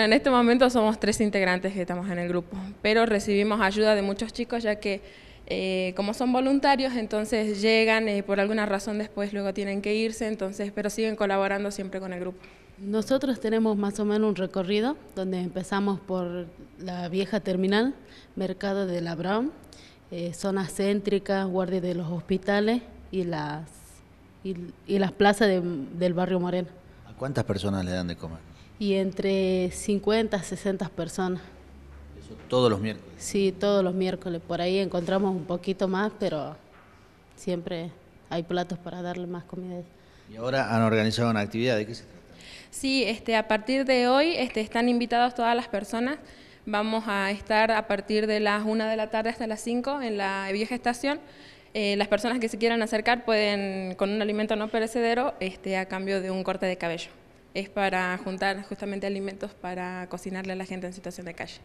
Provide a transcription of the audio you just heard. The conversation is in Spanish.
En este momento somos tres integrantes que estamos en el grupo, pero recibimos ayuda de muchos chicos ya que eh, como son voluntarios, entonces llegan y eh, por alguna razón después luego tienen que irse, entonces, pero siguen colaborando siempre con el grupo. Nosotros tenemos más o menos un recorrido donde empezamos por la vieja terminal, Mercado de la Brown, eh, zona zonas céntricas, guardia de los hospitales y las, y, las plazas del barrio Moreno. ¿Cuántas personas le dan de comer? Y entre 50 a 60 personas. todos los miércoles. Sí, todos los miércoles. Por ahí encontramos un poquito más, pero siempre hay platos para darle más comida. Y ahora han organizado una actividad, ¿de qué se trata? Sí, este, a partir de hoy este, están invitadas todas las personas. Vamos a estar a partir de las 1 de la tarde hasta las 5 en la vieja estación. Eh, las personas que se quieran acercar pueden, con un alimento no perecedero, este, a cambio de un corte de cabello es para juntar justamente alimentos para cocinarle a la gente en situación de calle.